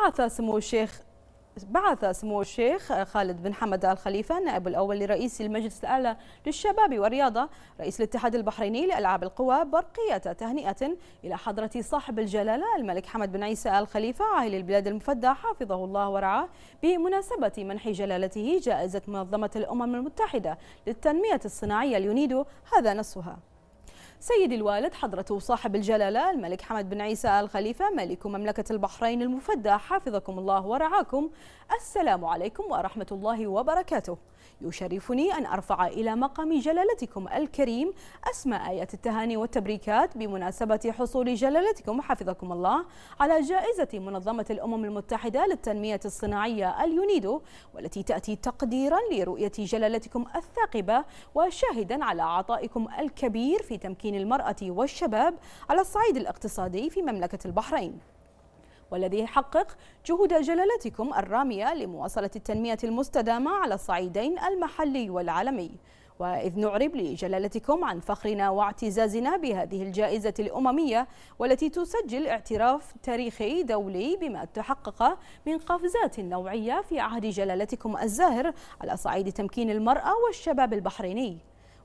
بعث سمو الشيخ بعث سمو الشيخ خالد بن حمد آل خليفة النائب الأول لرئيس المجلس الأعلى للشباب والرياضة رئيس الاتحاد البحريني لألعاب القوى برقية تهنئة إلى حضرة صاحب الجلالة الملك حمد بن عيسى آل خليفة عاهل البلاد المفدى حفظه الله ورعاه بمناسبة منح جلالته جائزة منظمة الأمم المتحدة للتنمية الصناعية اليونيدو هذا نصها سيد الوالد حضرة صاحب الجلالة الملك حمد بن عيسى الخليفة ملك مملكة البحرين المفدى حفظكم الله ورعاكم السلام عليكم ورحمة الله وبركاته يشرفني أن أرفع إلى مقام جلالتكم الكريم أسماء آيات التهاني والتبريكات بمناسبة حصول جلالتكم حفظكم الله على جائزة منظمة الأمم المتحدة للتنمية الصناعية اليونيدو والتي تأتي تقديرا لرؤية جلالتكم الثاقبة وشاهدا على عطائكم الكبير في تمكين تمكين المرأة والشباب على الصعيد الاقتصادي في مملكة البحرين والذي يحقق جهود جلالتكم الرامية لمواصلة التنمية المستدامة على الصعيدين المحلي والعالمي وإذ نعرب لجلالتكم عن فخرنا واعتزازنا بهذه الجائزة الأممية والتي تسجل اعتراف تاريخي دولي بما تحقق من قفزات نوعية في عهد جلالتكم الزاهر على صعيد تمكين المرأة والشباب البحريني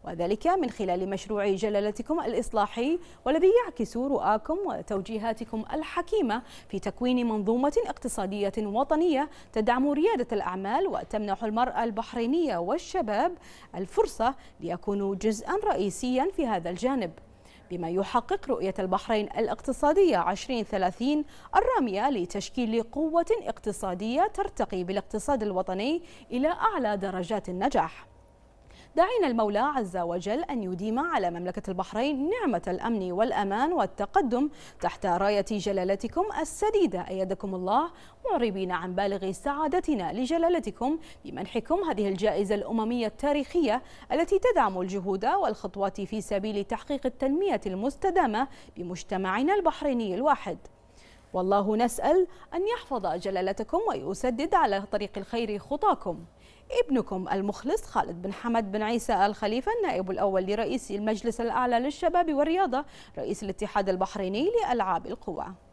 وذلك من خلال مشروع جلالتكم الإصلاحي والذي يعكس رؤاكم وتوجيهاتكم الحكيمة في تكوين منظومة اقتصادية وطنية تدعم ريادة الأعمال وتمنح المرأة البحرينية والشباب الفرصة ليكونوا جزءا رئيسيا في هذا الجانب بما يحقق رؤية البحرين الاقتصادية 2030 الرامية لتشكيل قوة اقتصادية ترتقي بالاقتصاد الوطني إلى أعلى درجات النجاح داعين المولى عز وجل أن يديم على مملكة البحرين نعمة الأمن والأمان والتقدم تحت راية جلالتكم السديدة أيدكم الله معربين عن بالغ سعادتنا لجلالتكم بمنحكم هذه الجائزة الأممية التاريخية التي تدعم الجهود والخطوات في سبيل تحقيق التنمية المستدامة بمجتمعنا البحريني الواحد والله نسأل أن يحفظ جلالتكم ويسدد على طريق الخير خطاكم ابنكم المخلص خالد بن حمد بن عيسى الخليفة النائب الأول لرئيس المجلس الأعلى للشباب والرياضة رئيس الاتحاد البحريني لألعاب القوى